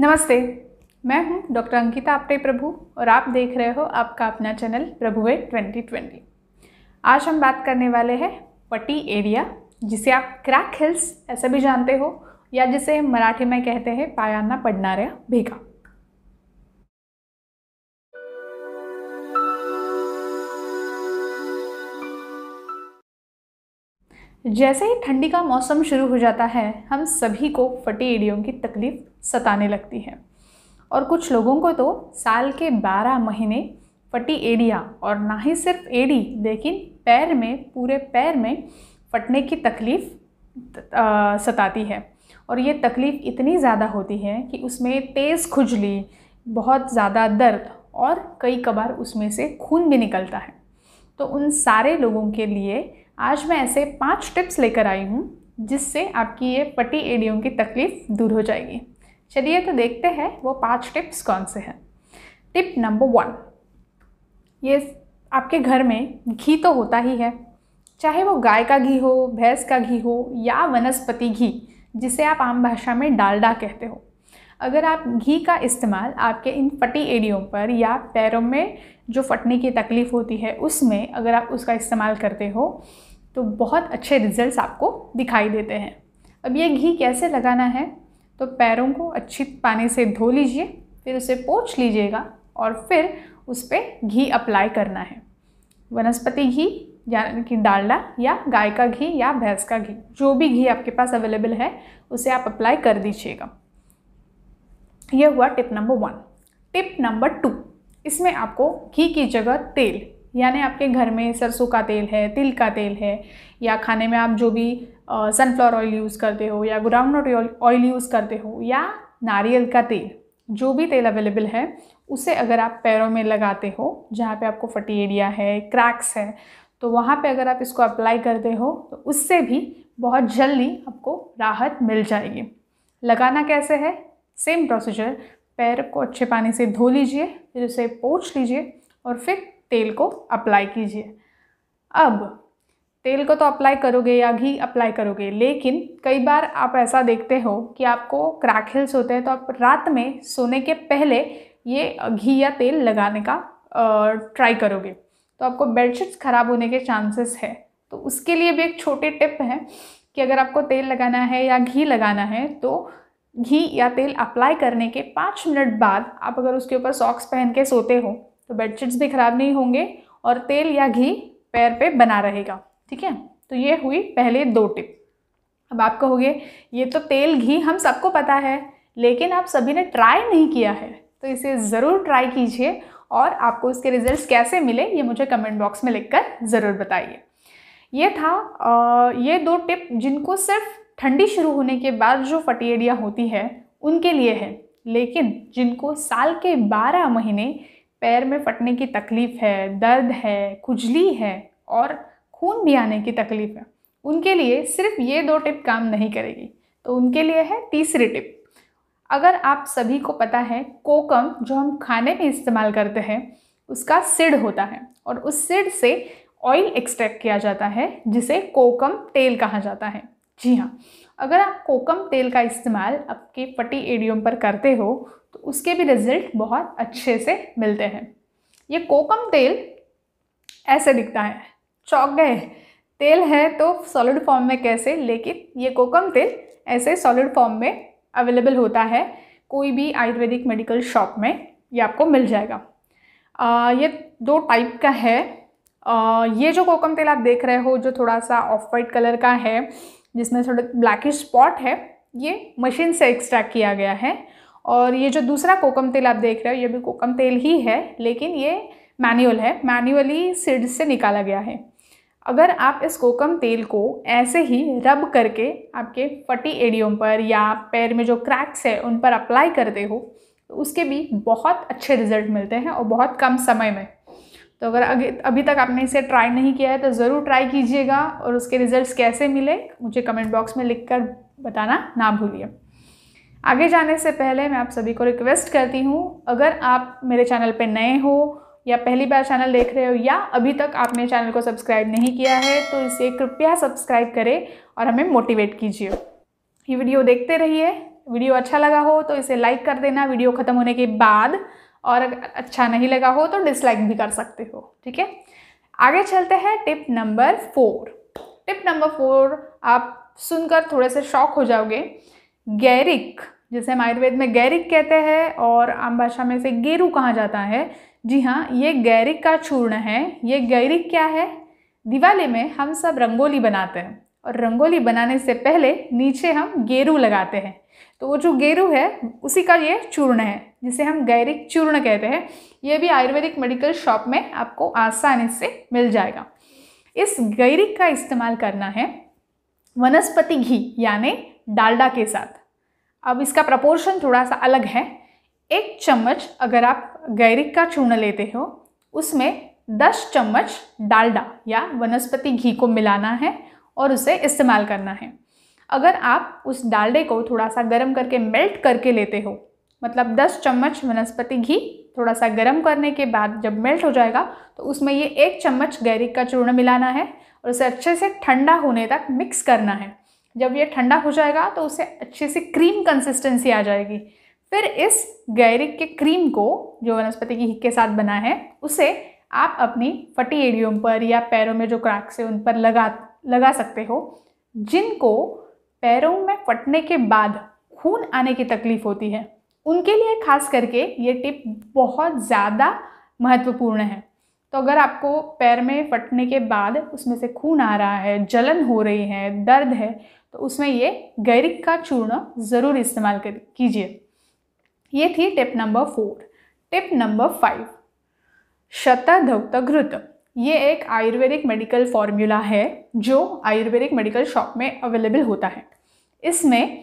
नमस्ते मैं हूं डॉक्टर अंकिता आपटे प्रभु और आप देख रहे हो आपका अपना चैनल प्रभुवे 2020 आज हम बात करने वाले हैं पटी एरिया जिसे आप क्रैक हिल्स ऐसे भी जानते हो या जिसे मराठी में कहते हैं पायाना पडणाऱ्या भेगा जैसे ही ठंडी का मौसम शुरू हो जाता है हम सभी को फटी एड़ियों की तकलीफ़ सताने लगती है और कुछ लोगों को तो साल के बारह महीने फटी एड़िया और ना ही सिर्फ एड़ी लेकिन पैर में पूरे पैर में फटने की तकलीफ़ सताती है और ये तकलीफ़ इतनी ज़्यादा होती है कि उसमें तेज़ खुजली बहुत ज़्यादा दर्द और कई कबार उसमें से खून भी निकलता है तो उन सारे लोगों के लिए आज मैं ऐसे पाँच टिप्स लेकर आई हूँ जिससे आपकी ये पटी एड़ियों की तकलीफ़ दूर हो जाएगी चलिए तो देखते हैं वो पाँच टिप्स कौन से हैं टिप नंबर वन ये आपके घर में घी तो होता ही है चाहे वो गाय का घी हो भैंस का घी हो या वनस्पति घी जिसे आप आम भाषा में डालडा कहते हो अगर आप घी का इस्तेमाल आपके इन फटी एरियों पर या पैरों में जो फटने की तकलीफ़ होती है उसमें अगर आप उसका इस्तेमाल करते हो तो बहुत अच्छे रिजल्ट्स आपको दिखाई देते हैं अब ये घी कैसे लगाना है तो पैरों को अच्छी पानी से धो लीजिए फिर उसे पोछ लीजिएगा और फिर उस पर घी अप्लाई करना है वनस्पति घी यानी कि डालडा या गाय का घी या भैंस का घी जो भी घी आपके पास अवेलेबल है उसे आप अप्लाई कर दीजिएगा यह हुआ tip number one tip number two इसमें आपको घी की जगह तेल यानी आपके घर में सरसों का तेल है तिल का तेल है या खाने में आप जो भी सनफ्लावर ऑयल यूज़ करते हो या ग्राउंडनट ऑयल यूज़ करते हो या नारियल का तेल जो भी तेल अवेलेबल है उसे अगर आप पैरों में लगाते हो जहाँ पे आपको फटी एरिया है क्रैक्स है तो वहाँ पे अगर आप इसको अप्लाई करते हो तो उससे भी बहुत जल्दी आपको राहत मिल जाएगी लगाना कैसे है सेम प्रोसीजर पैर को अच्छे पानी से धो लीजिए फिर उसे पोछ लीजिए और फिर तेल को अप्लाई कीजिए अब तेल को तो अप्लाई करोगे या घी अप्लाई करोगे लेकिन कई बार आप ऐसा देखते हो कि आपको क्रैकल्स होते हैं तो आप रात में सोने के पहले ये घी या तेल लगाने का ट्राई करोगे तो आपको बेडशीट्स ख़राब होने के चांसेस है तो उसके लिए भी एक छोटे टिप है कि अगर आपको तेल लगाना है या घी लगाना है तो घी या तेल अप्लाई करने के पाँच मिनट बाद आप अगर उसके ऊपर सॉक्स पहन के सोते हो तो बेडशीट्स भी ख़राब नहीं होंगे और तेल या घी पैर पे बना रहेगा ठीक है तो ये हुई पहले दो टिप अब आप कहोगे ये तो तेल घी हम सबको पता है लेकिन आप सभी ने ट्राई नहीं किया है तो इसे ज़रूर ट्राई कीजिए और आपको उसके रिजल्ट्स कैसे मिले ये मुझे कमेंट बॉक्स में लिखकर ज़रूर बताइए ये था ये दो टिप जिनको सिर्फ ठंडी शुरू होने के बाद जो फटेरिया होती है उनके लिए है लेकिन जिनको साल के बारह महीने पैर में फटने की तकलीफ़ है दर्द है खुजली है और खून भी आने की तकलीफ़ है उनके लिए सिर्फ ये दो टिप काम नहीं करेगी तो उनके लिए है तीसरी टिप अगर आप सभी को पता है कोकम जो हम खाने में इस्तेमाल करते हैं उसका सिड होता है और उस सिड से ऑयल एक्सट्रैक्ट किया जाता है जिसे कोकम तेल कहा जाता है जी हाँ अगर आप कोकम तेल का इस्तेमाल आपके फटी एडियम पर करते हो तो उसके भी रिजल्ट बहुत अच्छे से मिलते हैं ये कोकम तेल ऐसे दिखता है चौक गए तेल है तो सॉलिड फॉर्म में कैसे लेकिन ये कोकम तेल ऐसे सॉलिड फॉर्म में अवेलेबल होता है कोई भी आयुर्वेदिक मेडिकल शॉप में ये आपको मिल जाएगा आ, ये दो टाइप का है ये जो कोकम तेल आप देख रहे हो जो थोड़ा सा ऑफ वाइट कलर का है जिसमें थोड़ा ब्लैकिश स्पॉट है ये मशीन से एक्सट्रैक्ट किया गया है और ये जो दूसरा कोकम तेल आप देख रहे हो ये भी कोकम तेल ही है लेकिन ये मैनुअल है मैनुअली सीड्स से निकाला गया है अगर आप इस कोकम तेल को ऐसे ही रब करके आपके फटी एडियो पर या पैर में जो क्रैक्स है उन पर अप्लाई करते हो तो उसके भी बहुत अच्छे रिजल्ट मिलते हैं और बहुत कम समय में तो अगर अभी अभी तक आपने इसे ट्राई नहीं किया है तो ज़रूर ट्राई कीजिएगा और उसके रिज़ल्ट्स कैसे मिले मुझे कमेंट बॉक्स में लिख कर बताना ना भूलिए आगे जाने से पहले मैं आप सभी को रिक्वेस्ट करती हूँ अगर आप मेरे चैनल पर नए हो या पहली बार चैनल देख रहे हो या अभी तक आपने चैनल को सब्सक्राइब नहीं किया है तो इसे कृपया सब्सक्राइब करें और हमें मोटिवेट कीजिए ये वीडियो देखते रहिए वीडियो अच्छा लगा हो तो इसे लाइक कर देना वीडियो ख़त्म होने के बाद और अगर अच्छा नहीं लगा हो तो डिसलाइक भी कर सकते हो ठीक है आगे चलते हैं tip number four tip number four आप सुनकर थोड़े से शॉक हो जाओगे गैरिक जिसे हम आयुर्वेद में गैरिक कहते हैं और आम भाषा में इसे गेरू कहा जाता है जी हाँ ये गैरिक का चूर्ण है ये गैरिक क्या है दिवाली में हम सब रंगोली बनाते हैं और रंगोली बनाने से पहले नीचे हम गेरू लगाते हैं तो वो जो गेरू है उसी का ये चूर्ण है जिसे हम गैरिक चूर्ण कहते हैं ये भी आयुर्वेदिक मेडिकल शॉप में आपको आसानी से मिल जाएगा इस गैरिक का इस्तेमाल करना है वनस्पति घी यानी डालडा के साथ अब इसका प्रपोर्शन थोड़ा सा अलग है एक चम्मच अगर आप गैरिक का चूर्ण लेते हो उसमें दस चम्मच डालडा या वनस्पति घी को मिलाना है और उसे इस्तेमाल करना है अगर आप उस डालडे को थोड़ा सा गर्म करके मेल्ट करके लेते हो मतलब 10 चम्मच वनस्पति घी थोड़ा सा गर्म करने के बाद जब मेल्ट हो जाएगा तो उसमें ये एक चम्मच गैरिक का चूर्ण मिलाना है और उसे अच्छे से ठंडा होने तक मिक्स करना है जब ये ठंडा हो जाएगा तो उसे अच्छे से क्रीम कंसिस्टेंसी आ जाएगी फिर इस गैरिक के क्रीम को जो वनस्पति घी के साथ बना है उसे आप अपनी फटी एड़ियों पर या पैरों में जो क्रैक्स है उन पर लगा लगा सकते हो जिनको पैरों में फटने के बाद खून आने की तकलीफ़ होती है उनके लिए खास करके ये टिप बहुत ज़्यादा महत्वपूर्ण है तो अगर आपको पैर में फटने के बाद उसमें से खून आ रहा है जलन हो रही है दर्द है तो उसमें ये गैरिक का चूर्ण ज़रूर इस्तेमाल कर कीजिए ये थी tip number four tip number five शताधौत घृत ये एक आयुर्वेदिक मेडिकल फॉर्मूला है जो आयुर्वेदिक मेडिकल शॉप में अवेलेबल होता है इसमें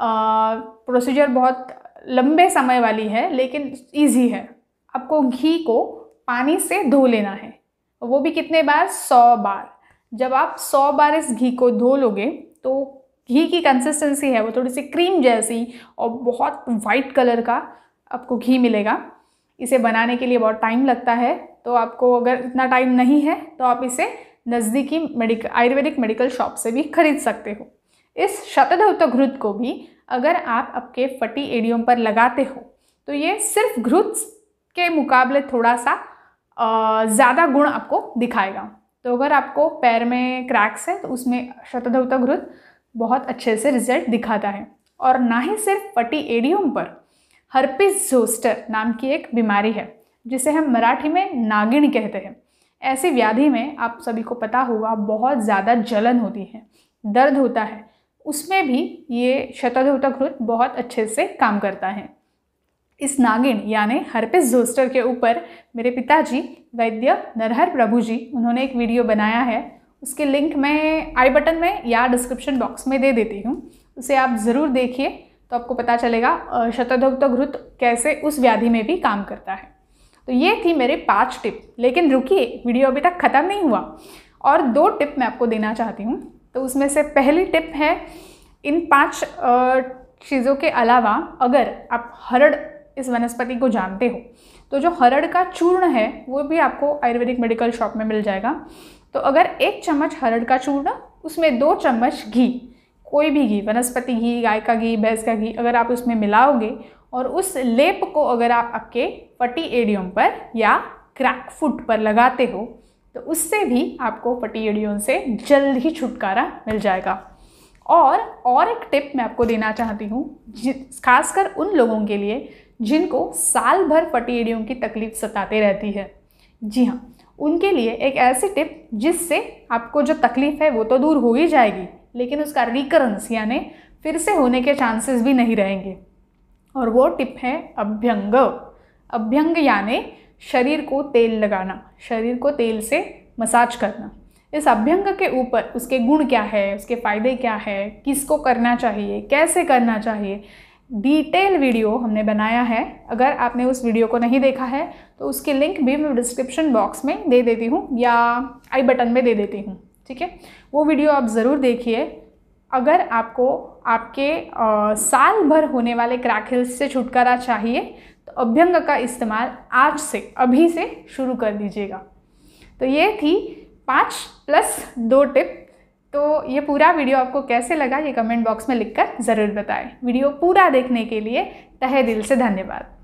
प्रोसीजर बहुत लंबे समय वाली है लेकिन इजी है आपको घी को पानी से धो लेना है वो भी कितने बार सौ बार जब आप सौ बार इस घी को धो लोगे तो घी की कंसिस्टेंसी है वो थोड़ी सी क्रीम जैसी और बहुत वाइट कलर का आपको घी मिलेगा इसे बनाने के लिए बहुत टाइम लगता है तो आपको अगर इतना टाइम नहीं है तो आप इसे नज़दीकी मेडिकल आयुर्वेदिक मेडिकल शॉप से भी खरीद सकते हो इस शतधौत घृत को भी अगर आप आपके फटी एडियम पर लगाते हो तो ये सिर्फ घृत के मुकाबले थोड़ा सा ज़्यादा गुण आपको दिखाएगा तो अगर आपको पैर में क्रैक्स है तो उसमें शतधौत घृत बहुत अच्छे से रिजल्ट दिखाता है और ना ही सिर्फ फटी एडियम पर हर्पिस जोस्टर नाम की एक बीमारी है जिसे हम मराठी में नागिन कहते हैं ऐसी व्याधि में आप सभी को पता होगा बहुत ज़्यादा जलन होती है दर्द होता है उसमें भी ये शतधोता बहुत अच्छे से काम करता है इस नागिन यानी हर्पिस जोस्टर के ऊपर मेरे पिताजी वैद्य नरहर प्रभु जी उन्होंने एक वीडियो बनाया है उसके लिंक मैं आई बटन में या डिस्क्रिप्शन बॉक्स में दे देती हूँ उसे आप ज़रूर देखिए तो आपको पता चलेगा शतदुग्ध घृत कैसे उस व्याधि में भी काम करता है तो ये थी मेरे पाँच टिप लेकिन रुकिए वीडियो अभी तक ख़त्म नहीं हुआ और दो टिप मैं आपको देना चाहती हूँ तो उसमें से पहली टिप है इन पाँच चीज़ों के अलावा अगर आप हरड़ इस वनस्पति को जानते हो तो जो हरड़ का चूर्ण है वो भी आपको आयुर्वेदिक मेडिकल शॉप में मिल जाएगा तो अगर एक चम्मच हरड़ का चूर्ण उसमें दो चम्मच घी कोई भी घी वनस्पति घी गाय का घी भैंस का घी अगर आप उसमें मिलाओगे और उस लेप को अगर आप आपके फटी एडियम पर या क्रैक फुट पर लगाते हो तो उससे भी आपको फटी एडियम से जल्द ही छुटकारा मिल जाएगा और और एक टिप मैं आपको देना चाहती हूँ खासकर उन लोगों के लिए जिनको साल भर फटी एडियम की तकलीफ सताते रहती है जी हाँ उनके लिए एक ऐसी टिप जिससे आपको जो तकलीफ़ है वो तो दूर हो ही जाएगी लेकिन उसका रिकरेंस यानी फिर से होने के चांसेस भी नहीं रहेंगे और वो टिप है अभ्यंग अभ्यंग यानी शरीर को तेल लगाना शरीर को तेल से मसाज करना इस अभ्यंग के ऊपर उसके गुण क्या है उसके फ़ायदे क्या है किसको करना चाहिए कैसे करना चाहिए डिटेल वीडियो हमने बनाया है अगर आपने उस वीडियो को नहीं देखा है तो उसकी लिंक भी मैं डिस्क्रिप्शन बॉक्स में दे देती हूँ या आई बटन में दे देती हूँ ठीक है वो वीडियो आप ज़रूर देखिए अगर आपको आपके आ, साल भर होने वाले क्रैकल्स से छुटकारा चाहिए तो अभ्यंग का इस्तेमाल आज से अभी से शुरू कर दीजिएगा तो ये थी पाँच प्लस दो टिप तो ये पूरा वीडियो आपको कैसे लगा ये कमेंट बॉक्स में लिखकर ज़रूर बताएं वीडियो पूरा देखने के लिए तहे दिल से धन्यवाद